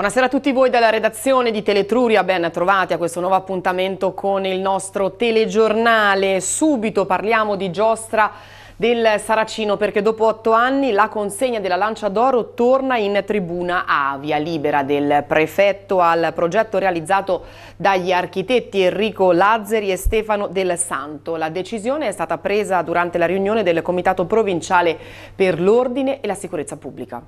Buonasera a tutti voi dalla redazione di Teletruria, ben trovati a questo nuovo appuntamento con il nostro telegiornale. Subito parliamo di giostra del Saracino perché dopo otto anni la consegna della Lancia d'Oro torna in tribuna a via libera del prefetto al progetto realizzato dagli architetti Enrico Lazzeri e Stefano Del Santo. La decisione è stata presa durante la riunione del Comitato Provinciale per l'Ordine e la Sicurezza Pubblica.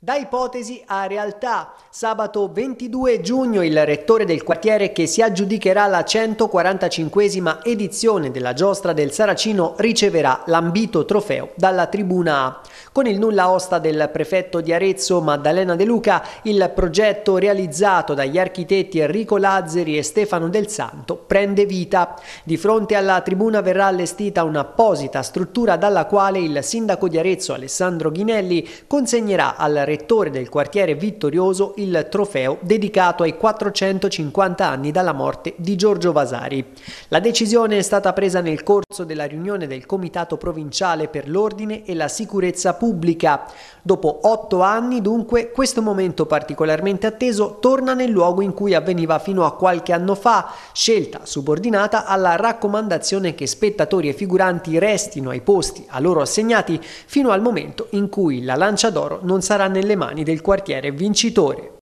Da ipotesi a realtà, sabato 22 giugno il rettore del quartiere che si aggiudicherà la 145 edizione della giostra del Saracino riceverà l'ambito trofeo dalla Tribuna A. Con il nulla osta del prefetto di Arezzo Maddalena De Luca, il progetto realizzato dagli architetti Enrico Lazzeri e Stefano Del Santo prende vita. Di fronte alla tribuna verrà allestita un'apposita struttura dalla quale il sindaco di Arezzo Alessandro Ghinelli consegnerà al rettore del quartiere Vittorioso il trofeo dedicato ai 450 anni dalla morte di Giorgio Vasari. La decisione è stata presa nel corso della riunione del Comitato Provinciale per l'Ordine e la Sicurezza Pubblica. Dopo otto anni, dunque, questo momento particolarmente atteso torna nel luogo in cui avveniva fino a qualche anno fa, scelta subordinata alla raccomandazione che spettatori e figuranti restino ai posti a loro assegnati fino al momento in cui la Lancia d'Oro non sarà nel nelle mani del quartiere vincitore.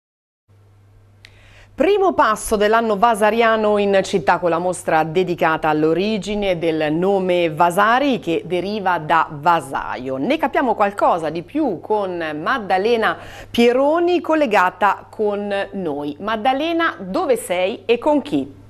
Primo passo dell'anno vasariano in città con la mostra dedicata all'origine del nome Vasari che deriva da vasaio. Ne capiamo qualcosa di più con Maddalena Pieroni collegata con noi. Maddalena, dove sei e con chi?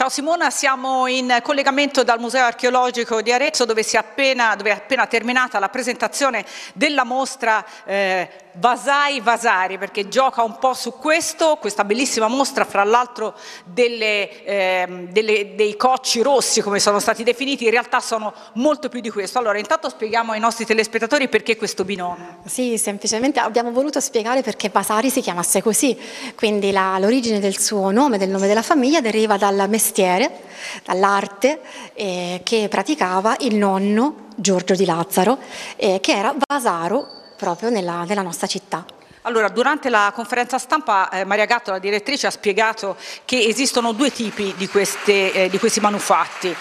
Ciao Simona, siamo in collegamento dal Museo Archeologico di Arezzo dove, è appena, dove è appena terminata la presentazione della mostra eh, Vasai Vasari perché gioca un po' su questo, questa bellissima mostra fra l'altro eh, dei cocci rossi come sono stati definiti, in realtà sono molto più di questo. Allora intanto spieghiamo ai nostri telespettatori perché questo binomio. Sì, semplicemente abbiamo voluto spiegare perché Vasari si chiamasse così, quindi l'origine del suo nome, del nome della famiglia deriva dal mestiere, dall'arte eh, che praticava il nonno Giorgio di Lazzaro, eh, che era Vasaro proprio nella, nella nostra città. Allora, durante la conferenza stampa eh, Maria Gatto, la direttrice, ha spiegato che esistono due tipi di, queste, eh, di questi manufatti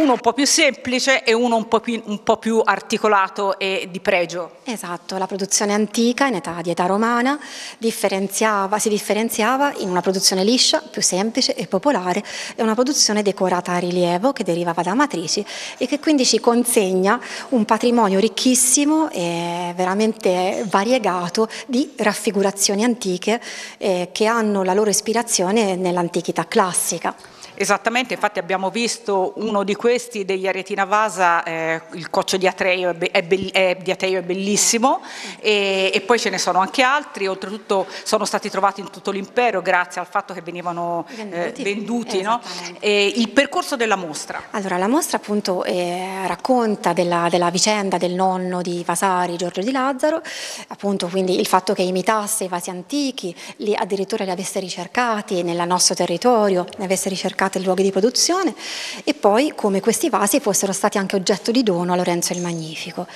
uno un po' più semplice e uno un po' più, un po più articolato e di pregio. Esatto, la produzione antica in età di età romana differenziava, si differenziava in una produzione liscia, più semplice e popolare e una produzione decorata a rilievo che derivava da matrici e che quindi ci consegna un patrimonio ricchissimo e veramente variegato di raffigurazioni antiche eh, che hanno la loro ispirazione nell'antichità classica. Esattamente, infatti abbiamo visto uno di questi degli Aretina Vasa, eh, il coccio di Atreio è, be è, be è, di Atreio è bellissimo e, e, poi ce ne sono anche altri, oltretutto sono stati trovati in tutto l'impero grazie al fatto che venivano venduti. Eh, venduti no? il percorso della mostra. Allora la mostra appunto eh, racconta della, della vicenda del nonno di Vasari, Giorgio di Lazzaro, appunto quindi il fatto che imitasse i vasi antichi, li, addirittura li avesse ricercati nel nostro territorio, ne avesse ricercati cercate luoghi di produzione e poi come questi vasi fossero stati anche oggetto di dono a Lorenzo il Magnifico.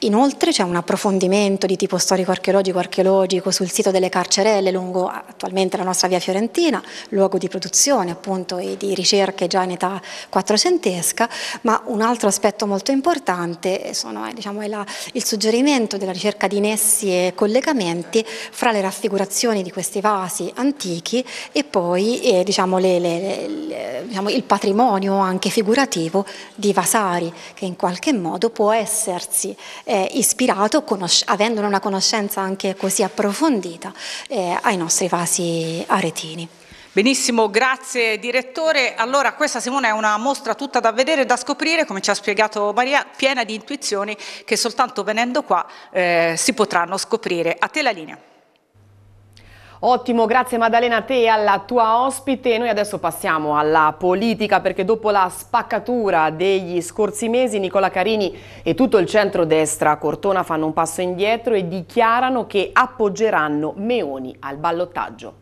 Inoltre c'è un approfondimento di tipo storico-archeologico-archeologico sul sito delle carcerelle lungo attualmente la nostra via Fiorentina, luogo di produzione appunto e di ricerche già in età quattrocentesca, ma un altro aspetto molto importante eh, sono, eh, diciamo, è la, il suggerimento della ricerca di nessi e collegamenti fra le raffigurazioni di questi vasi antichi e poi eh, diciamo, le, le, il, diciamo, il patrimonio anche figurativo di Vasari, che in qualche modo può essersi eh, ispirato, conosc- avendone una conoscenza anche così approfondita, eh, ai nostri vasi aretini. Benissimo, grazie direttore. Allora questa Simone è una mostra tutta da vedere e da scoprire, come ci ha spiegato Maria, piena di intuizioni che soltanto venendo qua eh, si potranno scoprire. A te la linea. Ottimo, grazie Maddalena a te e alla tua ospite. Noi adesso passiamo alla politica perché dopo la spaccatura degli scorsi mesi Nicola Carini e tutto il centrodestra a Cortona fanno un passo indietro e dichiarano che appoggeranno Meoni al ballottaggio.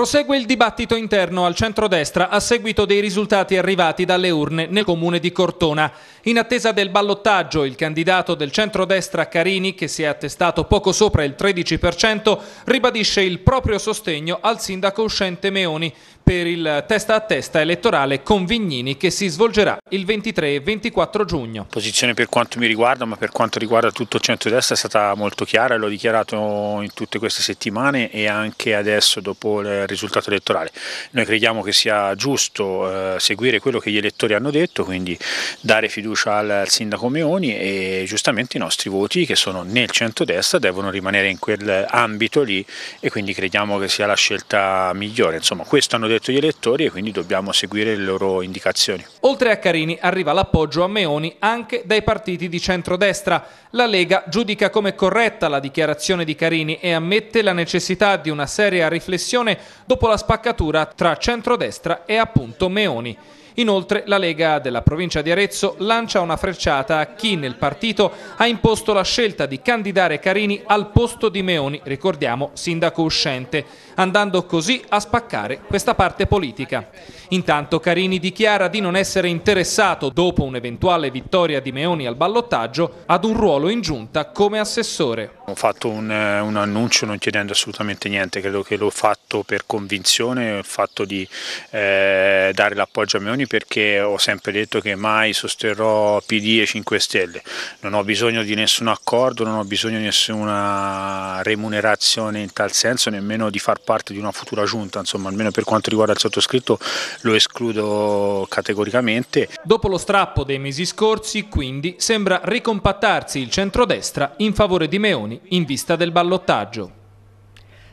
Prosegue il dibattito interno al centrodestra a seguito dei risultati arrivati dalle urne nel comune di Cortona. In attesa del ballottaggio, il candidato del centrodestra Carini, che si è attestato poco sopra il 13%, ribadisce il proprio sostegno al sindaco uscente Meoni, per il testa a testa elettorale con Vignini che si svolgerà il 23 e 24 giugno. La posizione per quanto mi riguarda, ma per quanto riguarda tutto il centro-destra, è stata molto chiara e l'ho dichiarato in tutte queste settimane e anche adesso dopo il risultato elettorale. Noi crediamo che sia giusto eh, seguire quello che gli elettori hanno detto, quindi dare fiducia al sindaco Meoni e giustamente i nostri voti che sono nel centro-destra devono rimanere in quell'ambito lì e quindi crediamo che sia la scelta migliore. Insomma, questo hanno detto gli elettori e quindi dobbiamo seguire le loro indicazioni. Oltre a Carini arriva l'appoggio a Meoni anche dai partiti di centrodestra. La Lega giudica come corretta la dichiarazione di Carini e ammette la necessità di una seria riflessione dopo la spaccatura tra centrodestra e appunto Meoni. Inoltre la Lega della provincia di Arezzo lancia una frecciata a chi nel partito ha imposto la scelta di candidare Carini al posto di Meoni, ricordiamo sindaco uscente, andando così a spaccare questa parte politica. Intanto Carini dichiara di non essere interessato, dopo un'eventuale vittoria di Meoni al ballottaggio, ad un ruolo in giunta come assessore. Ho fatto un, eh, un annuncio non chiedendo assolutamente niente, credo che l'ho fatto per convinzione, il fatto di eh, dare l'appoggio a Meoni elezioni perché ho sempre detto che mai sosterrò PD e 5 Stelle, non ho bisogno di nessun accordo, non ho bisogno di nessuna remunerazione in tal senso, nemmeno di far parte di una futura giunta, insomma almeno per quanto riguarda il sottoscritto lo escludo categoricamente. Dopo lo strappo dei mesi scorsi quindi sembra ricompattarsi il centrodestra in favore di Meoni in vista del ballottaggio.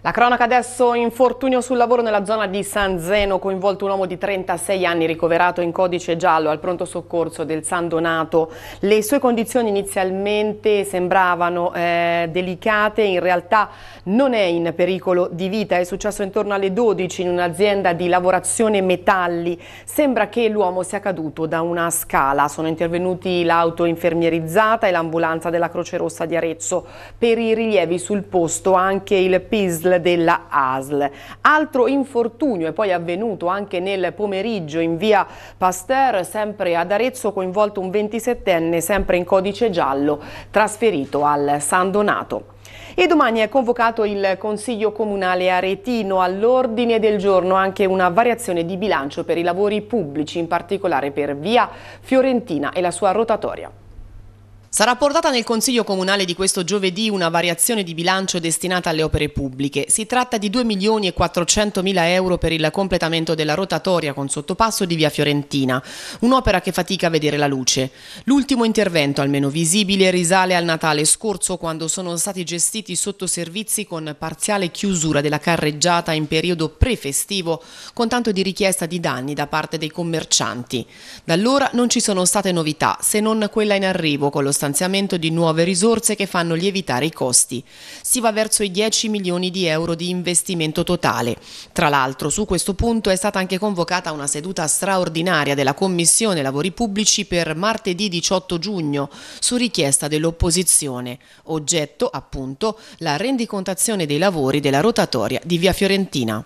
La cronaca adesso, infortunio sul lavoro nella zona di San Zeno, coinvolto un uomo di 36 anni ricoverato in codice giallo al pronto soccorso del San Donato. Le sue condizioni inizialmente sembravano eh, delicate, in realtà non è in pericolo di vita, è successo intorno alle 12 in un'azienda di lavorazione metalli. Sembra che l'uomo sia caduto da una scala, sono intervenuti l'auto infermierizzata e l'ambulanza della Croce Rossa di Arezzo. Per i rilievi sul posto anche il PISL CISL della ASL. Altro infortunio è poi avvenuto anche nel pomeriggio in via Pasteur, sempre ad Arezzo, coinvolto un 27enne, sempre in codice giallo, trasferito al San Donato. E domani è convocato il Consiglio Comunale Aretino all'ordine del giorno anche una variazione di bilancio per i lavori pubblici, in particolare per via Fiorentina e la sua rotatoria. Sarà portata nel Consiglio Comunale di questo giovedì una variazione di bilancio destinata alle opere pubbliche. Si tratta di 2 milioni e 400 mila euro per il completamento della rotatoria con sottopasso di Via Fiorentina, un'opera che fatica a vedere la luce. L'ultimo intervento, almeno visibile, risale al Natale scorso quando sono stati gestiti sottoservizi con parziale chiusura della carreggiata in periodo prefestivo con tanto di richiesta di danni da parte dei commercianti. Da allora non ci sono state novità, se non quella in arrivo con lo stanziamento stanziamento di nuove risorse che fanno lievitare i costi. Si va verso i 10 milioni di euro di investimento totale. Tra l'altro su questo punto è stata anche convocata una seduta straordinaria della Commissione Lavori Pubblici per martedì 18 giugno su richiesta dell'opposizione, oggetto appunto la rendicontazione dei lavori della rotatoria di Via Fiorentina.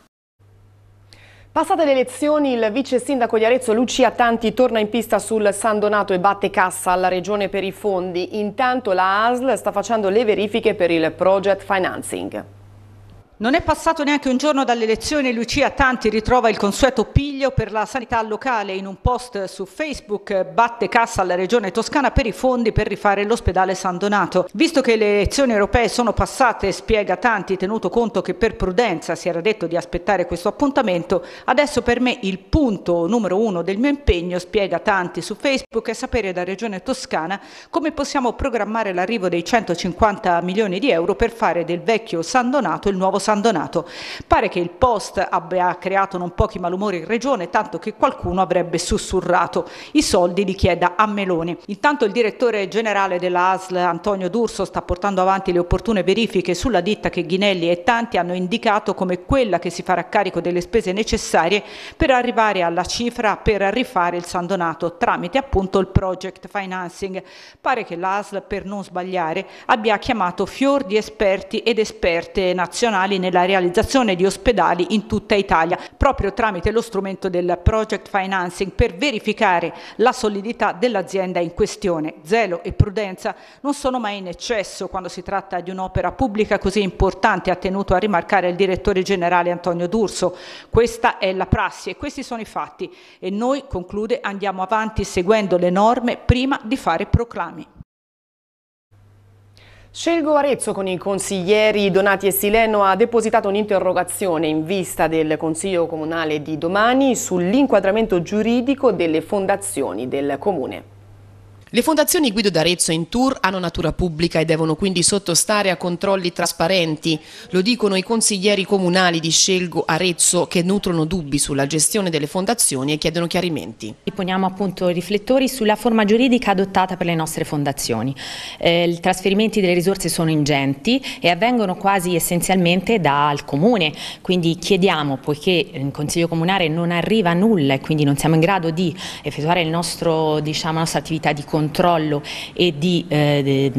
Passate le elezioni, il vice sindaco di Arezzo Lucia Tanti torna in pista sul San Donato e batte cassa alla regione per i fondi. Intanto la ASL sta facendo le verifiche per il project financing. Non è passato neanche un giorno dalle elezioni, Lucia Tanti ritrova il consueto piglio per la sanità locale. In un post su Facebook batte cassa alla regione toscana per i fondi per rifare l'ospedale San Donato. Visto che le elezioni europee sono passate, spiega Tanti, tenuto conto che per prudenza si era detto di aspettare questo appuntamento, adesso per me il punto numero uno del mio impegno, spiega Tanti su Facebook, è sapere da regione toscana come possiamo programmare l'arrivo dei 150 milioni di euro per fare del vecchio San Donato il nuovo San Donato San Donato, pare che il post abbia creato non pochi malumori in regione, tanto che qualcuno avrebbe sussurrato i soldi di chieda a Meloni. Intanto il direttore generale della ASL Antonio D'Urso sta portando avanti le opportune verifiche sulla ditta che Ghinelli e tanti hanno indicato come quella che si farà carico delle spese necessarie per arrivare alla cifra per rifare il San Donato tramite appunto il project financing. Pare che l'ASL per non sbagliare abbia chiamato fior di esperti ed esperte nazionali nella realizzazione di ospedali in tutta Italia, proprio tramite lo strumento del project financing per verificare la solidità dell'azienda in questione. Zelo e prudenza non sono mai in eccesso quando si tratta di un'opera pubblica così importante, ha tenuto a rimarcare il direttore generale Antonio D'Urso. Questa è la prassi e questi sono i fatti e noi, conclude, andiamo avanti seguendo le norme prima di fare proclami. Scelgo Arezzo con i consiglieri Donati e Sileno ha depositato un'interrogazione in vista del Consiglio Comunale di domani sull'inquadramento giuridico delle fondazioni del Comune. Le fondazioni Guido d'Arezzo in tour hanno natura pubblica e devono quindi sottostare a controlli trasparenti. Lo dicono i consiglieri comunali di Scelgo Arezzo che nutrono dubbi sulla gestione delle fondazioni e chiedono chiarimenti. Poniamo appunto i riflettori sulla forma giuridica adottata per le nostre fondazioni. Eh, I trasferimenti delle risorse sono ingenti e avvengono quasi essenzialmente dal comune, quindi chiediamo, poiché in Consiglio Comunale non arriva nulla e quindi non siamo in grado di effettuare nostro, diciamo, la nostra attività di controllo, controllo e di, eh,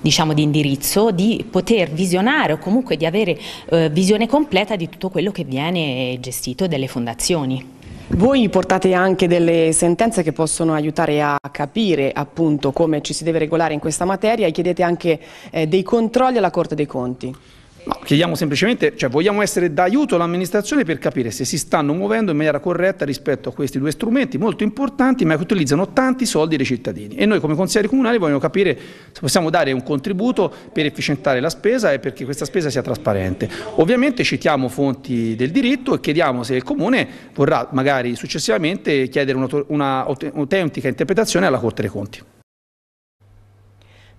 diciamo di indirizzo, di poter visionare o comunque di avere eh, visione completa di tutto quello che viene gestito dalle fondazioni. Voi portate anche delle sentenze che possono aiutare a capire appunto come ci si deve regolare in questa materia e chiedete anche eh, dei controlli alla Corte dei Conti. No, chiediamo semplicemente, cioè vogliamo essere d'aiuto all'amministrazione per capire se si stanno muovendo in maniera corretta rispetto a questi due strumenti molto importanti ma che utilizzano tanti soldi dei cittadini e noi come consiglieri comunali vogliamo capire se possiamo dare un contributo per efficientare la spesa e perché questa spesa sia trasparente. Ovviamente citiamo fonti del diritto e chiediamo se il Comune vorrà magari successivamente chiedere un'autentica interpretazione alla Corte dei Conti.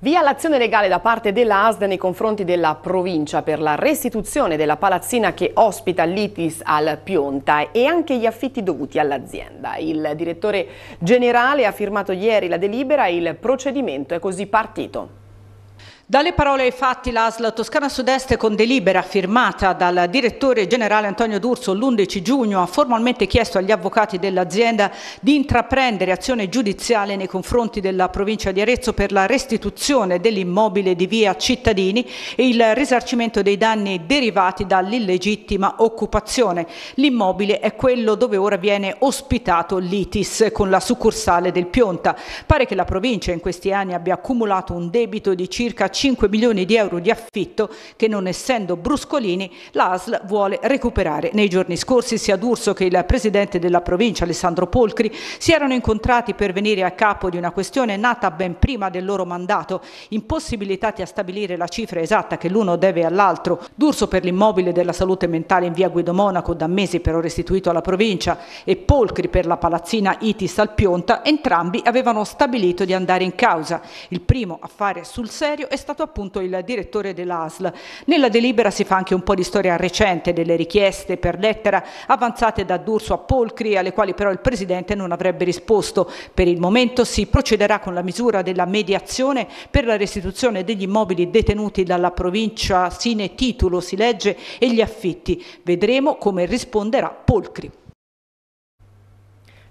Via l'azione legale da parte dell'ASD nei confronti della provincia per la restituzione della palazzina che ospita l'ITIS al Pionta e anche gli affitti dovuti all'azienda. Il direttore generale ha firmato ieri la delibera e il procedimento è così partito. Dalle parole ai fatti l'ASL Toscana Sud-Est con delibera firmata dal direttore generale Antonio D'Urso l'11 giugno ha formalmente chiesto agli avvocati dell'azienda di intraprendere azione giudiziale nei confronti della provincia di Arezzo per la restituzione dell'immobile di via Cittadini e il risarcimento dei danni derivati dall'illegittima occupazione. L'immobile è quello dove ora viene ospitato l'ITIS con la succursale del Pionta. Pare che la provincia in questi anni abbia accumulato un debito di circa 5 milioni di euro di affitto che non essendo bruscolini l'ASL vuole recuperare. Nei giorni scorsi sia D'Urso che il presidente della provincia Alessandro Polcri si erano incontrati per venire a capo di una questione nata ben prima del loro mandato, impossibilitati a stabilire la cifra esatta che l'uno deve all'altro. D'Urso per l'immobile della salute mentale in via Guido Monaco da mesi però restituito alla provincia e Polcri per la palazzina Itis al Pionta, entrambi avevano stabilito di andare in causa. Il primo a fare sul serio è stato appunto il direttore dell'ASL. Nella delibera si fa anche un po' di storia recente delle richieste per lettera avanzate da D'Urso a Polcri, alle quali però il Presidente non avrebbe risposto. Per il momento si procederà con la misura della mediazione per la restituzione degli immobili detenuti dalla provincia sine titolo, si legge, e gli affitti. Vedremo come risponderà Polcri.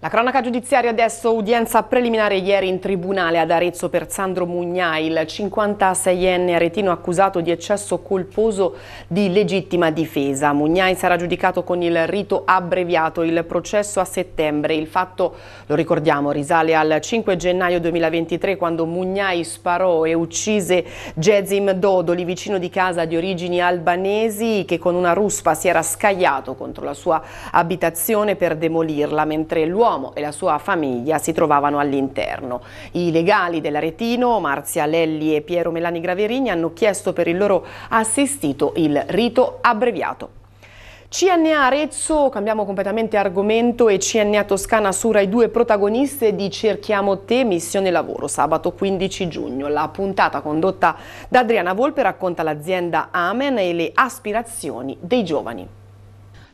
La cronaca giudiziaria adesso, udienza preliminare ieri in tribunale ad Arezzo per Sandro Mugnai, il 56enne aretino accusato di eccesso colposo di legittima difesa. Mugnai sarà giudicato con il rito abbreviato, il processo a settembre. Il fatto, lo ricordiamo, risale al 5 gennaio 2023 quando Mugnai sparò e uccise Jezim Dodoli, vicino di casa di origini albanesi, che con una ruspa si era scagliato contro la sua abitazione per demolirla, mentre l'uomo L'uomo e la sua famiglia si trovavano all'interno. I legali dell'Aretino, Marzia Lelli e Piero Melani Graverini, hanno chiesto per il loro assistito il rito abbreviato. CNA Arezzo, cambiamo completamente argomento e CNA Toscana Sura i due protagoniste di Cerchiamo Te, Missione Lavoro, sabato 15 giugno. La puntata condotta da Adriana Volpe racconta l'azienda Amen e le aspirazioni dei giovani.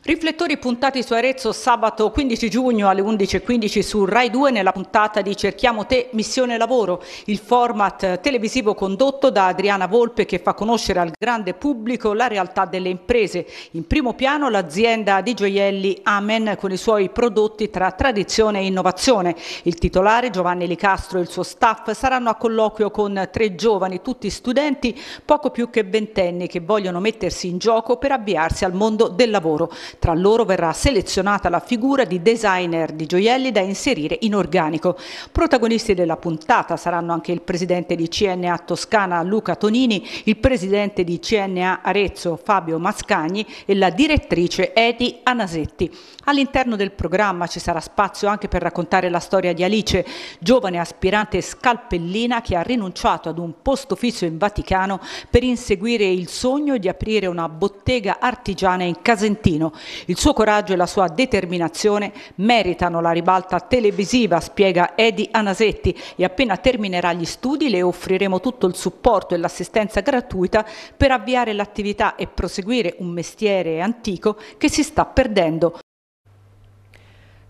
Riflettori puntati su Arezzo sabato 15 giugno alle 11.15 su Rai 2 nella puntata di Cerchiamo Te Missione Lavoro, il format televisivo condotto da Adriana Volpe che fa conoscere al grande pubblico la realtà delle imprese. In primo piano l'azienda di gioielli Amen con i suoi prodotti tra tradizione e innovazione. Il titolare Giovanni Licastro e il suo staff saranno a colloquio con tre giovani, tutti studenti poco più che ventenni che vogliono mettersi in gioco per avviarsi al mondo del lavoro. Tra loro verrà selezionata la figura di designer di gioielli da inserire in organico. Protagonisti della puntata saranno anche il presidente di CNA Toscana Luca Tonini, il presidente di CNA Arezzo Fabio Mascagni e la direttrice Edi Anasetti. All'interno del programma ci sarà spazio anche per raccontare la storia di Alice, giovane aspirante scalpellina che ha rinunciato ad un posto fisso in Vaticano per inseguire il sogno di aprire una bottega artigiana in Casentino. Il suo coraggio e la sua determinazione meritano la ribalta televisiva, spiega Edi Anasetti, e appena terminerà gli studi le offriremo tutto il supporto e l'assistenza gratuita per avviare l'attività e proseguire un mestiere antico che si sta perdendo.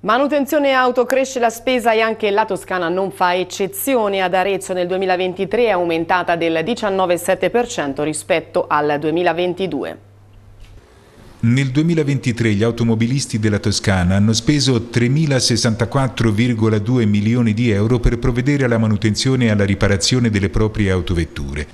Manutenzione auto cresce la spesa e anche la Toscana non fa eccezione. Ad Arezzo nel 2023 è aumentata del 19,7% rispetto al 2022. Nel 2023 gli automobilisti della Toscana hanno speso 3.064,2 milioni di euro per provvedere alla manutenzione e alla riparazione delle proprie autovetture.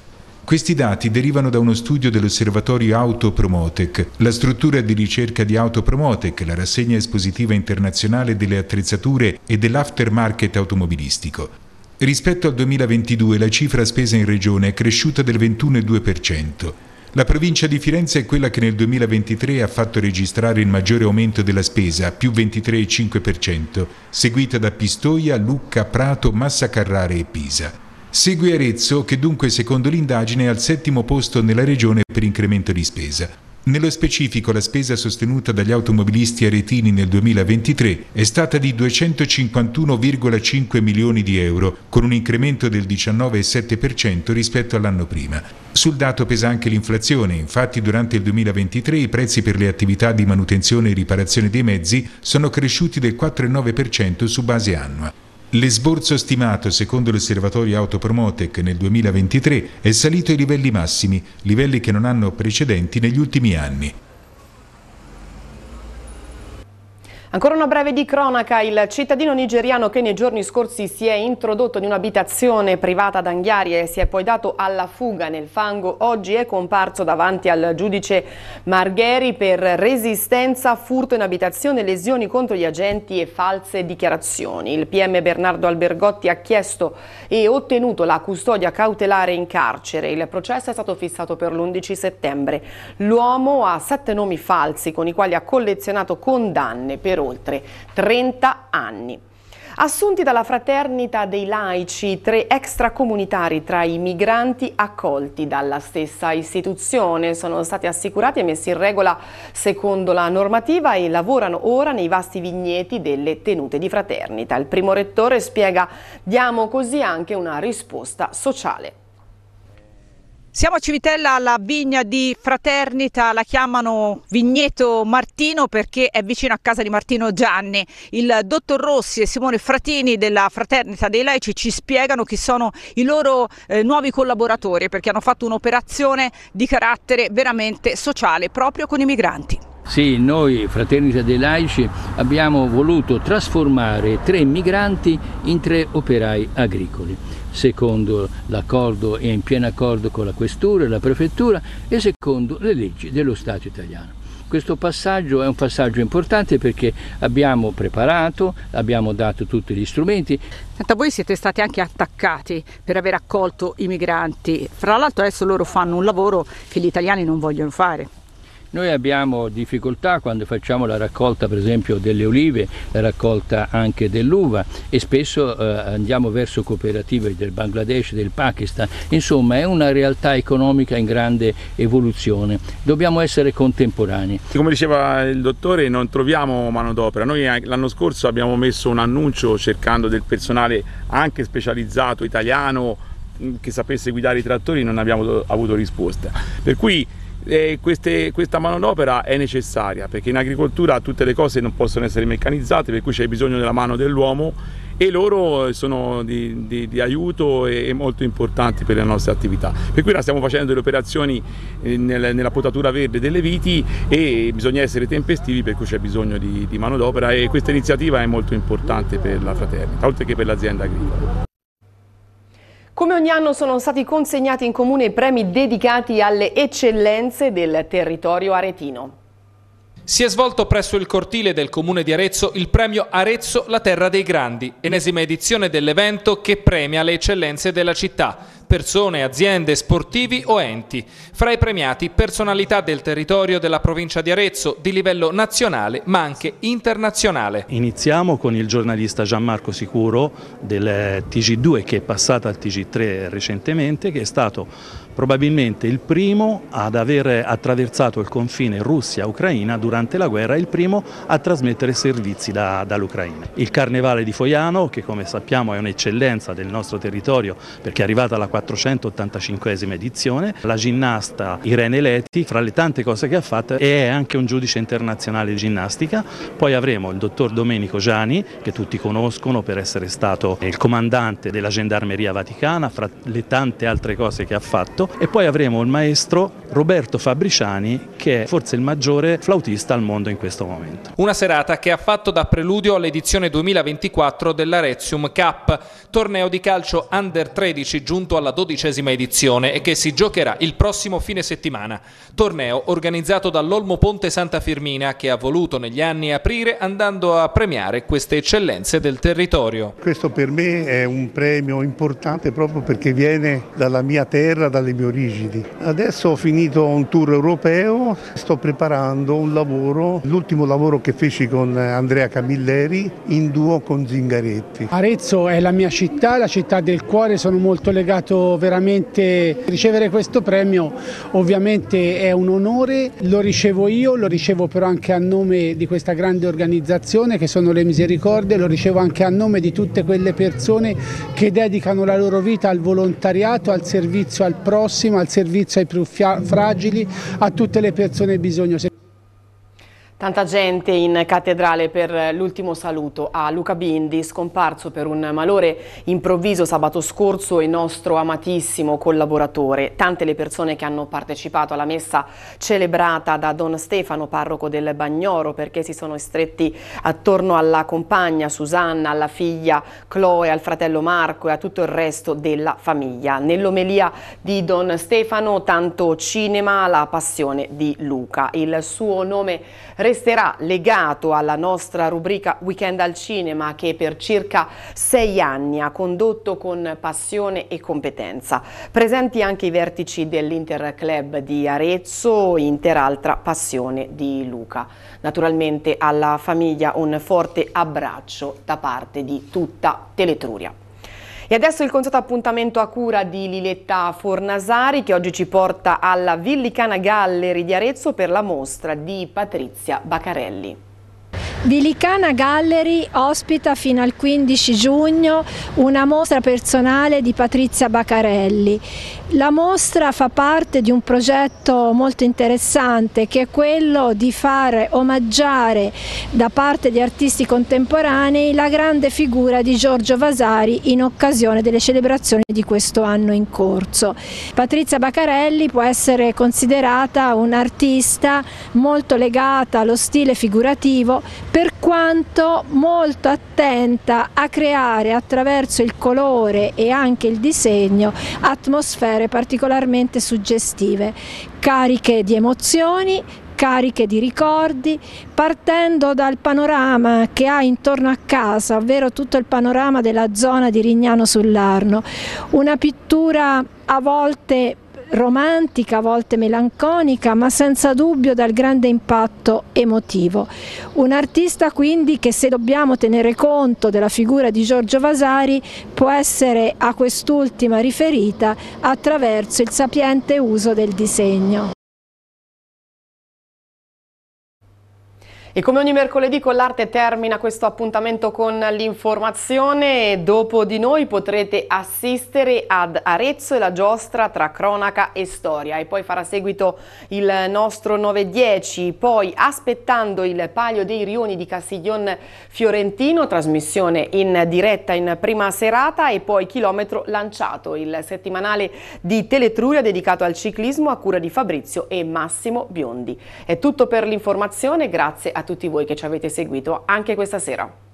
Questi dati derivano da uno studio dell'osservatorio Auto Promotec, la struttura di ricerca di Auto Promotec, la rassegna espositiva internazionale delle attrezzature e dell'aftermarket automobilistico. Rispetto al 2022 la cifra spesa in regione è cresciuta del 21,2%. La provincia di Firenze è quella che nel 2023 ha fatto registrare il maggiore aumento della spesa, più 23,5%, seguita da Pistoia, Lucca, Prato, Massa Carrare e Pisa. Segue Arezzo che dunque secondo l'indagine è al settimo posto nella regione per incremento di spesa. Nello specifico la spesa sostenuta dagli automobilisti aretini nel 2023 è stata di 251,5 milioni di euro, con un incremento del 19,7% rispetto all'anno prima. Sul dato pesa anche l'inflazione, infatti durante il 2023 i prezzi per le attività di manutenzione e riparazione dei mezzi sono cresciuti del 4,9% su base annua. L'esborso stimato secondo l'osservatorio Autopromotec nel 2023 è salito ai livelli massimi, livelli che non hanno precedenti negli ultimi anni. Ancora una breve di cronaca, il cittadino nigeriano che nei giorni scorsi si è introdotto in un'abitazione privata ad Anghiari e si è poi dato alla fuga nel fango, oggi è comparso davanti al giudice Margheri per resistenza, furto in abitazione, lesioni contro gli agenti e false dichiarazioni. Il PM Bernardo Albergotti ha chiesto e ottenuto la custodia cautelare in carcere. Il processo è stato fissato per l'11 settembre. L'uomo ha sette nomi falsi con i quali ha collezionato condanne per oltre 30 anni. Assunti dalla fraternita dei laici, tre extracomunitari tra i migranti accolti dalla stessa istituzione sono stati assicurati e messi in regola secondo la normativa e lavorano ora nei vasti vigneti delle tenute di fraternita. Il primo rettore spiega diamo così anche una risposta sociale. Siamo a Civitella alla vigna di Fraternita, la chiamano Vigneto Martino perché è vicino a casa di Martino Gianni. Il dottor Rossi e Simone Fratini della Fraternita dei Laici ci spiegano chi sono i loro eh, nuovi collaboratori perché hanno fatto un'operazione di carattere veramente sociale proprio con i migranti. Sì, noi Fraternita dei Laici abbiamo voluto trasformare tre migranti in tre operai agricoli secondo l'accordo e in pieno accordo con la questura e la prefettura e secondo le leggi dello Stato italiano. Questo passaggio è un passaggio importante perché abbiamo preparato, abbiamo dato tutti gli strumenti. Senta, voi siete stati anche attaccati per aver accolto i migranti, fra l'altro adesso loro fanno un lavoro che gli italiani non vogliono fare. Noi abbiamo difficoltà quando facciamo la raccolta per esempio delle olive, la raccolta anche dell'uva e spesso eh, andiamo verso cooperative del Bangladesh, del Pakistan, insomma è una realtà economica in grande evoluzione, dobbiamo essere contemporanei. Come diceva il dottore non troviamo manodopera, noi eh, l'anno scorso abbiamo messo un annuncio cercando del personale anche specializzato italiano mm, che sapesse guidare i trattori non abbiamo avuto risposta. Per cui eh, queste, questa manodopera è necessaria perché in agricoltura tutte le cose non possono essere meccanizzate per cui c'è bisogno della mano dell'uomo e loro sono di, di, di aiuto e, e, molto importanti per le nostre attività. Per cui ora stiamo facendo delle operazioni eh, nel, nella potatura verde delle viti e bisogna essere tempestivi per cui c'è bisogno di, di manodopera e questa iniziativa è molto importante per la fraternita, oltre che per l'azienda agricola. Come ogni anno sono stati consegnati in comune premi dedicati alle eccellenze del territorio aretino. Si è svolto presso il cortile del comune di Arezzo il premio Arezzo la terra dei grandi, enesima edizione dell'evento che premia le eccellenze della città persone, aziende, sportivi o enti. Fra i premiati personalità del territorio della provincia di Arezzo di livello nazionale ma anche internazionale. Iniziamo con il giornalista Gianmarco Sicuro del TG2 che è passato al TG3 recentemente che è stato probabilmente il primo ad aver attraversato il confine Russia-Ucraina durante la guerra e il primo a trasmettere servizi da, dall'Ucraina. Il Carnevale di Foiano che come sappiamo è un'eccellenza del nostro territorio perché è arrivata alla 485esima edizione. La ginnasta Irene Letti, fra le tante cose che ha fatto, è anche un giudice internazionale di ginnastica. Poi avremo il dottor Domenico Gianni, che tutti conoscono per essere stato il comandante della Gendarmeria Vaticana, fra le tante altre cose che ha fatto. E poi avremo il maestro Roberto Fabriciani, che è forse il maggiore flautista al mondo in questo momento. Una serata che ha fatto da preludio all'edizione 2024 dell'Arezium Cup, torneo di calcio under 13 giunto alla alla dodicesima edizione e che si giocherà il prossimo fine settimana. Torneo organizzato dall'Olmo Ponte Santa Firmina che ha voluto negli anni aprire andando a premiare queste eccellenze del territorio. Questo per me è un premio importante proprio perché viene dalla mia terra, dalle mie origini. Adesso ho finito un tour europeo, sto preparando un lavoro, l'ultimo lavoro che feci con Andrea Camilleri in duo con Zingaretti. Arezzo è la mia città, la città del cuore, sono molto legato posso veramente ricevere questo premio ovviamente è un onore, lo ricevo io, lo ricevo però anche a nome di questa grande organizzazione che sono le misericordie, lo ricevo anche a nome di tutte quelle persone che dedicano la loro vita al volontariato, al servizio al prossimo, al servizio ai più fragili, a tutte le persone in bisogno. Tanta gente in cattedrale per l'ultimo saluto a Luca Bindi, scomparso per un malore improvviso sabato scorso il nostro amatissimo collaboratore. Tante le persone che hanno partecipato alla messa celebrata da Don Stefano, parroco del Bagnoro, perché si sono stretti attorno alla compagna Susanna, alla figlia Chloe, al fratello Marco e a tutto il resto della famiglia. Nell'omelia di Don Stefano tanto cinema la passione di Luca. Il suo nome resterà legato alla nostra rubrica Weekend al Cinema che per circa sei anni ha condotto con passione e competenza. Presenti anche i vertici dell'Interclub di Arezzo, Interaltra Passione di Luca. Naturalmente alla famiglia un forte abbraccio da parte di tutta Teletruria. E adesso il consueto appuntamento a cura di Liletta Fornasari che oggi ci porta alla Villicana Gallery di Arezzo per la mostra di Patrizia Bacarelli. Vilicana Gallery ospita fino al 15 giugno una mostra personale di Patrizia Bacarelli. La mostra fa parte di un progetto molto interessante che è quello di far omaggiare da parte di artisti contemporanei la grande figura di Giorgio Vasari in occasione delle celebrazioni di questo anno in corso. Patrizia Bacarelli può essere considerata un'artista molto legata allo stile figurativo quanto molto attenta a creare attraverso il colore e anche il disegno atmosfere particolarmente suggestive, cariche di emozioni, cariche di ricordi, partendo dal panorama che ha intorno a casa, ovvero tutto il panorama della zona di Rignano sull'Arno. Una pittura a volte romantica, a volte melanconica, ma senza dubbio dal grande impatto emotivo. Un artista quindi che se dobbiamo tenere conto della figura di Giorgio Vasari può essere a quest'ultima riferita attraverso il sapiente uso del disegno. E come ogni mercoledì con l'arte termina questo appuntamento con l'informazione. Dopo di noi potrete assistere ad Arezzo e la giostra tra cronaca e storia. E poi farà seguito il nostro 9.10. Poi aspettando il palio dei rioni di Castiglion Fiorentino, trasmissione in diretta in prima serata. E poi chilometro lanciato, il settimanale di Teletruria dedicato al ciclismo a cura di Fabrizio e Massimo Biondi. È tutto per l'informazione, grazie a tutti tutti voi che ci avete seguito anche questa sera.